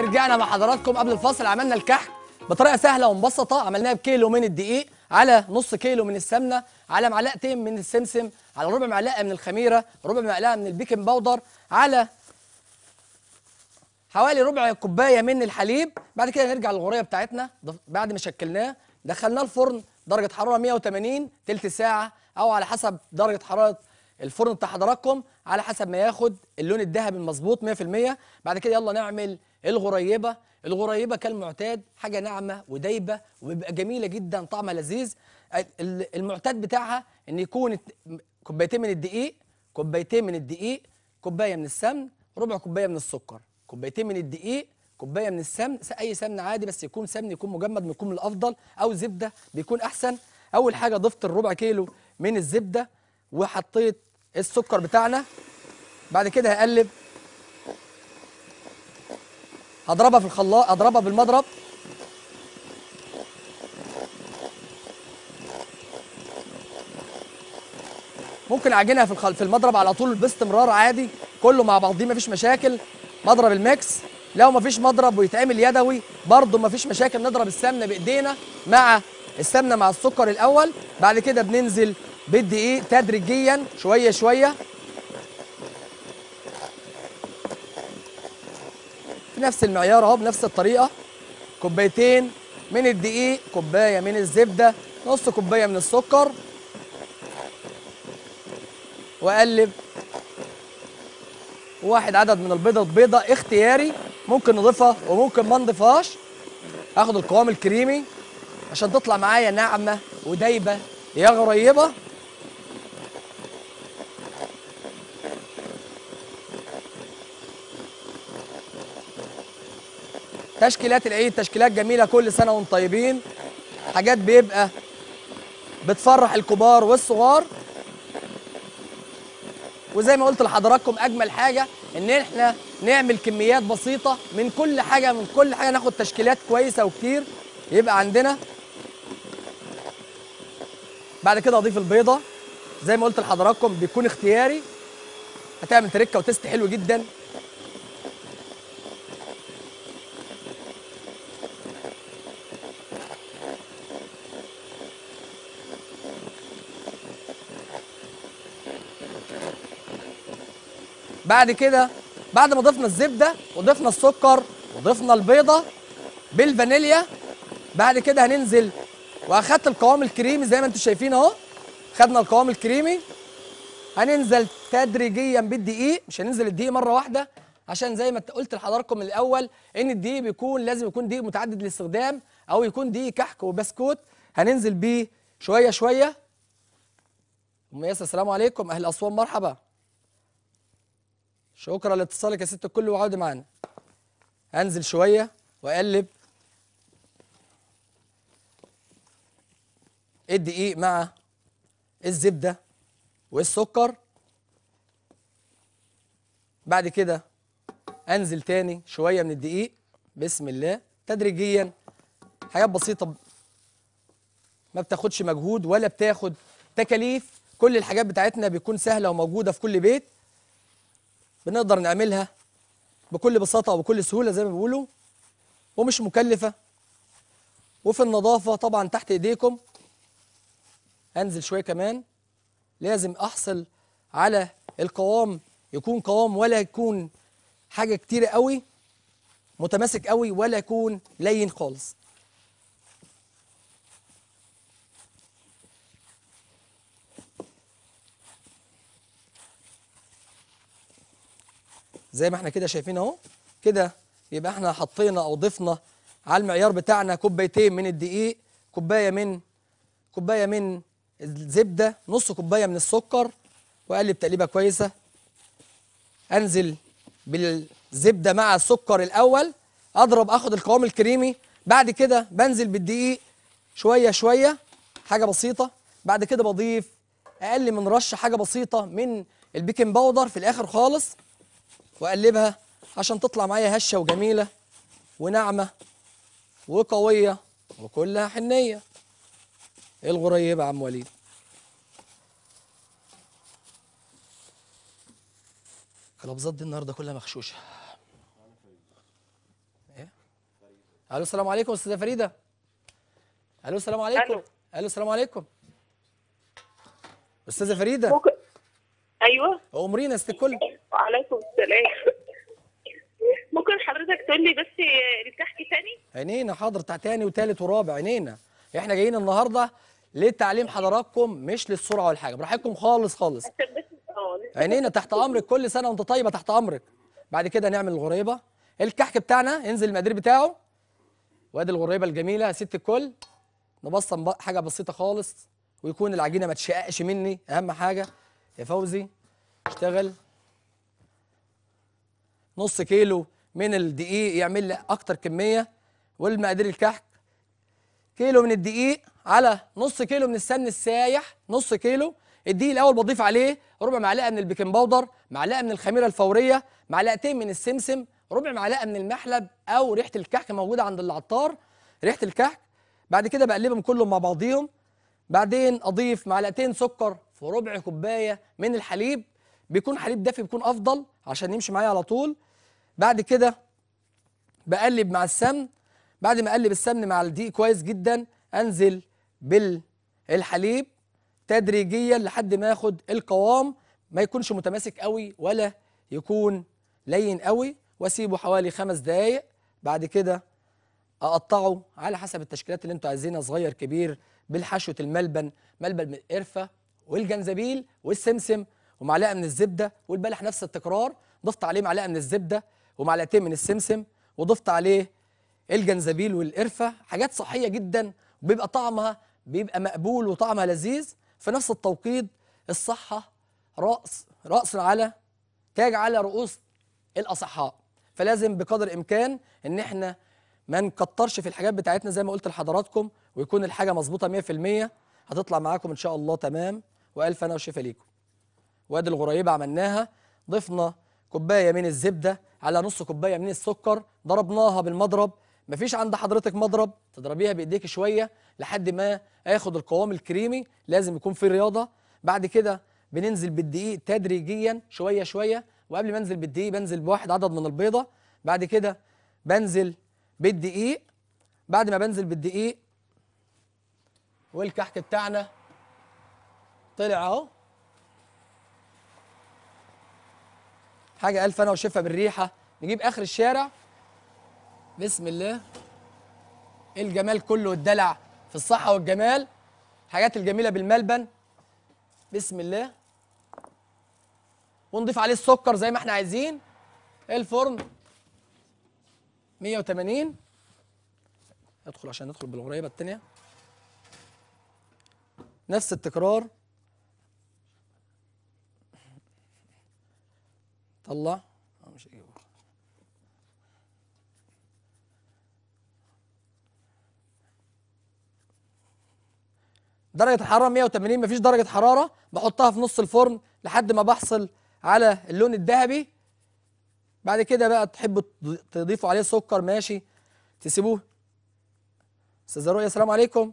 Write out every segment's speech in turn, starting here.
رجعنا مع حضراتكم قبل الفصل عملنا الكحك بطريقه سهله ومبسطه عملناها بكيلو من الدقيق على نص كيلو من السمنه على معلقتين من السمسم على ربع معلقه من الخميره ربع معلقه من البيكنج باودر على حوالي ربع كوبايه من الحليب بعد كده نرجع للغوريه بتاعتنا بعد ما شكلناه دخلناه الفرن درجه حراره 180 ثلث ساعه او على حسب درجه حراره الفرن بتاع حضراتكم على حسب ما ياخد اللون الذهبي المظبوط 100% بعد كده يلا نعمل الغريبه الغريبه كالمعتاد حاجه ناعمه ودايبه وبيبقى جميله جدا طعمها لذيذ المعتاد بتاعها ان يكون كوبايتين من الدقيق كوبايتين من الدقيق كوبايه من السمن ربع كوبايه من السكر كوبايتين من الدقيق كوبايه من السمن اي سمن عادي بس يكون سمن يكون مجمد بيكون الافضل او زبده بيكون احسن اول حاجه ضفت الربع كيلو من الزبده وحطيت السكر بتاعنا بعد كده هقلب هضربها في الخلاط هضربها بالمضرب ممكن اعجنها في في المضرب على طول باستمرار عادي كله مع بعضيه مفيش مشاكل مضرب الميكس لو مفيش مضرب ويتعمل يدوي برضه مفيش مشاكل نضرب السمنه بايدينا مع السمنه مع السكر الاول بعد كده بننزل بدي ايه تدريجيا شويه شويه في نفس المعيار اهو بنفس الطريقه كوبايتين من الدقيق كوبايه من الزبده نص كوبايه من السكر واقلب واحد عدد من البيضه بيضه اختياري ممكن نضيفها وممكن ما نضيفهاش اخد القوام الكريمي عشان تطلع معايا ناعمه ودايبه يا غريبه تشكيلات العيد تشكيلات جميله كل سنه وانتم طيبين حاجات بيبقى بتفرح الكبار والصغار وزي ما قلت لحضراتكم اجمل حاجه ان احنا نعمل كميات بسيطه من كل حاجه من كل حاجه ناخد تشكيلات كويسه وكتير يبقى عندنا بعد كده اضيف البيضه زي ما قلت لحضراتكم بيكون اختياري هتعمل تركه وتست حلو جدا بعد كده بعد ما ضفنا الزبده وضفنا السكر وضفنا البيضه بالفانيليا بعد كده هننزل واخدت القوام الكريمي زي ما انتم شايفين اهو خدنا القوام الكريمي هننزل تدريجيا بالدقيق مش هننزل الدقيق مره واحده عشان زي ما قلت لحضراتكم الاول ان الدقيق بيكون لازم يكون دقيق متعدد الاستخدام او يكون دقيق كحك وبسكوت هننزل بيه شويه شويه ام ياسر السلام عليكم اهل اسوان مرحبا شكرا لاتصالك يا ست الكل وعودي معانا انزل شوية وأقلب إيه الدقيق مع إيه الزبدة والسكر بعد كده أنزل تاني شوية من الدقيق بسم الله تدريجيا حاجات بسيطة ما بتاخدش مجهود ولا بتاخد تكاليف كل الحاجات بتاعتنا بتكون سهلة وموجودة في كل بيت بنقدر نعملها بكل بساطة وبكل سهولة زي ما بيقولوا ومش مكلفة وفي النظافة طبعا تحت ايديكم انزل شوية كمان لازم احصل على القوام يكون قوام ولا يكون حاجة كتيرة قوي متماسك قوي ولا يكون لين خالص زي ما احنا كده شايفين اهو كده يبقى احنا حطينا او ضفنا على المعيار بتاعنا كوبايتين من الدقيق كوبايه من كوبايه من الزبده نص كوبايه من السكر واقلب تقليبه كويسه انزل بالزبده مع السكر الاول اضرب اخد القوام الكريمي بعد كده بنزل بالدقيق شويه شويه حاجه بسيطه بعد كده بضيف اقل من رشه حاجه بسيطه من البيكنج باودر في الاخر خالص واقلبها عشان تطلع معايا هشه وجميله وناعمه وقويه وكلها حنيه ايه الغريب يا عم وليد الابزات دي النهارده كلها مغشوشه ايه الو السلام عليكم استاذه فريده الو السلام عليكم الو السلام عليكم استاذه فريده ممكن ايوه امرينا ست الكل وعليكم السلام ممكن حضرتك تقول لي بس بتحكي تاني عينينا حاضر بتاع تاني وتالت ورابع عينينا احنا جايين النهارده لتعليم حضراتكم مش للسرعه والحاجه براحتكم خالص خالص آه، عينينا تحت امرك كل سنه وانت طيبه تحت امرك بعد كده نعمل الغريبه الكحك بتاعنا انزل المقادير بتاعه وادي الغريبه الجميله يا ست الكل نبصم حاجه بسيطه خالص ويكون العجينه ما تشققش مني اهم حاجه يا فوزي اشتغل نص كيلو من الدقيق يعمل لي اكتر كميه والمقادير الكحك كيلو من الدقيق على نص كيلو من السمن السايح نص كيلو الدقيق الاول بضيف عليه ربع معلقه من البيكنج باودر معلقه من الخميره الفوريه معلقتين من السمسم ربع معلقه من المحلب او ريحه الكحك موجوده عند العطار ريحه الكحك بعد كده بقلبهم كلهم مع بعضيهم بعدين اضيف معلقتين سكر في ربع كوبايه من الحليب بيكون حليب دافي بيكون افضل عشان يمشي معايا على طول بعد كده بقلب مع السمن بعد ما اقلب السمن مع الدقيق كويس جدا انزل بالحليب تدريجيا لحد ما ياخد القوام ما يكونش متماسك قوي ولا يكون لين قوي واسيبه حوالي خمس دقايق بعد كده اقطعه على حسب التشكيلات اللي انتوا عايزينها صغير كبير بالحشوه الملبن ملبن القرفه والجنزبيل والسمسم ومعلقه من الزبده والبلح نفس التكرار ضفت عليه معلقه من الزبده ومعلقتين من السمسم وضفت عليه الجنزبيل والقرفه حاجات صحيه جدا وبيبقى طعمها بيبقى مقبول وطعمها لذيذ في نفس التوقيت الصحه رأس رأس على تاج على رؤوس الأصحاء فلازم بقدر الإمكان إن إحنا ما نكترش في الحاجات بتاعتنا زي ما قلت لحضراتكم ويكون الحاجة مظبوطة 100% هتطلع معاكم إن شاء الله تمام وألف أنا وشفا ليكم وادي الغريبه عملناها ضفنا كوبايه من الزبده على نص كوبايه من السكر ضربناها بالمضرب مفيش عند حضرتك مضرب تضربيها بايديك شويه لحد ما اخد القوام الكريمي لازم يكون في رياضه بعد كده بننزل بالدقيق تدريجيا شويه شويه وقبل ما انزل بالدقيق بنزل بواحد عدد من البيضه بعد كده بنزل بالدقيق بعد ما بنزل بالدقيق والكحك بتاعنا طلع اهو حاجه الف انا وشفها بالريحه نجيب اخر الشارع بسم الله الجمال كله والدلع في الصحه والجمال الحاجات الجميله بالملبن بسم الله ونضيف عليه السكر زي ما احنا عايزين الفرن 180 ادخل عشان ندخل بالغريبه التانية نفس التكرار الله درجة الحرارة 180 مفيش درجة حرارة بحطها في نص الفرن لحد ما بحصل على اللون الذهبي بعد كده بقى تحبوا تضيفوا عليه سكر ماشي تسيبوه استاذة رؤية السلام عليكم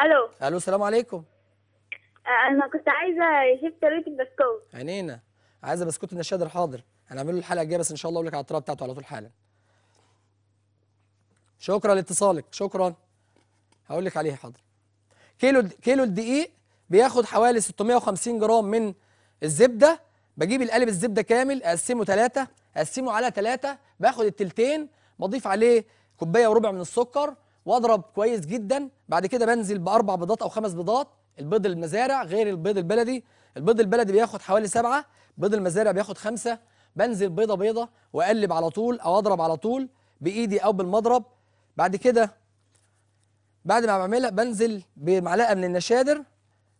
الو الو السلام عليكم انا كنت عايزه شيف طريقه البسكوت عينينا عايزه بسكوت النشاد الحاضر هنعمل له الحلقه الجايه بس ان شاء الله اقول لك على الطريقه بتاعته على طول حالا شكرا لاتصالك شكرا هقول لك عليه حاضر كيلو كيلو الدقيق بياخد حوالي 650 جرام من الزبده بجيب القالب الزبده كامل اقسمه ثلاثه اقسمه على ثلاثه باخد التلتين بضيف عليه كوبايه وربع من السكر واضرب كويس جدا بعد كده بنزل باربع بيضات او خمس بيضات البيض المزارع غير البيض البلدي البيض البلدي بياخد حوالي سبعة بيض المزارع بياخد خمسة بنزل بيضة بيضة وأقلب على طول أو أضرب على طول بإيدي أو بالمضرب بعد كده بعد ما بعملها بنزل بمعلقة من النشادر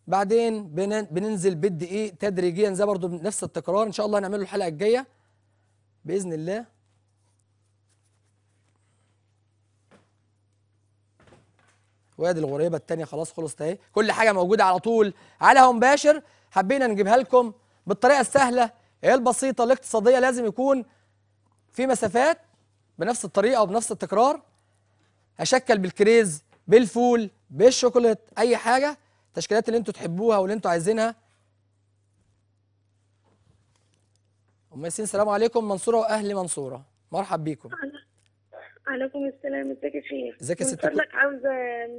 بعدين بننزل بالدقيق تدريجيا زي برضو نفس التكرار إن شاء الله هنعمله الحلقة الجاية بإذن الله وادي الغريبه الثانيه خلاص خلصت اهي كل حاجه موجوده على طول على هوم مباشر حبينا نجيبها لكم بالطريقه السهله هي ايه البسيطه الاقتصاديه لازم يكون في مسافات بنفس الطريقه وبنفس التكرار اشكل بالكريز بالفول بالشوكولات اي حاجه التشكيلات اللي انتوا تحبوها واللي انتوا عايزينها ام ياسين سلام عليكم منصوره واهل منصوره مرحب بيكم عليكم السلام ازيك يا شيخ ازيك يا ست كل فضلك عاوزه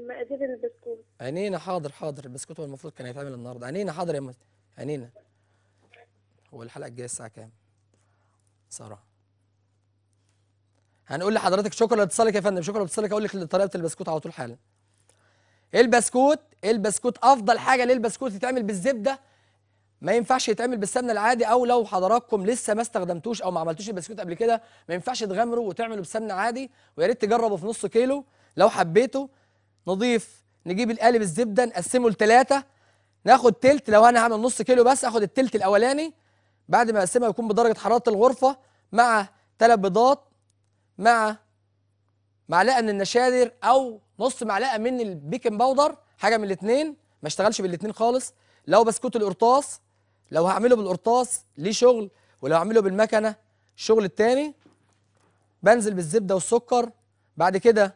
مقادير البسكوت عينينا حاضر حاضر البسكوت هو المفروض كان هيتعمل النهارده عينينا حاضر يا مس عينينا هو الحلقه الجايه الساعه كام ساره هنقول لحضرتك شكرا لاتصالك يا فندم شكرا لاتصالك اقول لك طريقه البسكوت على طول حالا البسكوت البسكوت افضل حاجه للبسكوت يتعمل بالزبده ما ينفعش يتعمل بالسمنه العادي او لو حضراتكم لسه ما استخدمتوش او ما عملتوش البسكوت قبل كده ما ينفعش تغمره وتعمله بسمنه عادي ويا ريت تجربه في نص كيلو لو حبيته نضيف نجيب القالب الزبده نقسمه لثلاثه ناخد تلت لو انا هعمل نص كيلو بس اخد التلت الاولاني بعد ما اقسمها يكون بدرجه حراره الغرفه مع ثلاث بيضات مع معلقه من النشادر او نص معلقه من البيكنج باودر حاجه من الاثنين ما اشتغلش بالاثنين خالص لو بسكوت القرطاس لو هعمله بالقرطاس ليه شغل ولو هعمله بالمكنه الشغل التاني بنزل بالزبده والسكر بعد كده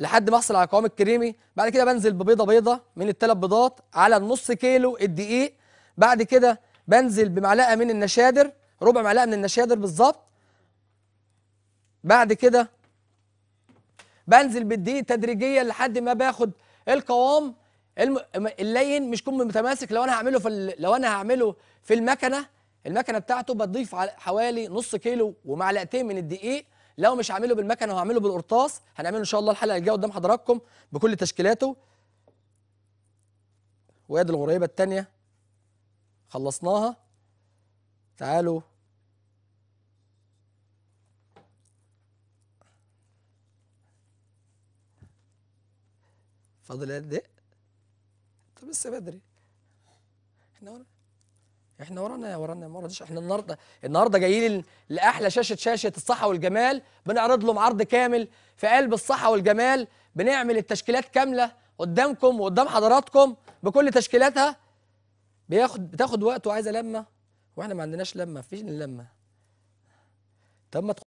لحد ما احصل على قوام الكريمي بعد كده بنزل ببيضه بيضه من الثلاث بيضات على النص كيلو الدقيق بعد كده بنزل بمعلقه من النشادر ربع معلقه من النشادر بالظبط بعد كده بنزل بالدقيق تدريجيا لحد ما باخد القوام اللين مش كون متماسك لو انا هعمله في ال... لو انا هعمله في المكنه المكنه بتاعته بتضيف حوالي نص كيلو ومعلقتين من الدقيق لو مش هعمله بالمكنه وهعمله بالقرطاس هنعمله ان شاء الله الحلقه الجايه قدام حضراتكم بكل تشكيلاته ويد الغريبه الثانيه خلصناها تعالوا فاضل قد ايه طب لسه بدري احنا ورانا احنا ورانا يا ورانا ما رضيش احنا النهارده النهارده جايين لاحلى شاشه شاشه الصحه والجمال بنعرض لهم عرض كامل في قلب الصحه والجمال بنعمل التشكيلات كامله قدامكم وقدام حضراتكم بكل تشكيلاتها بياخد بتاخد وقت وعايزه لمه واحنا ما عندناش لمه فيش لمه طب ما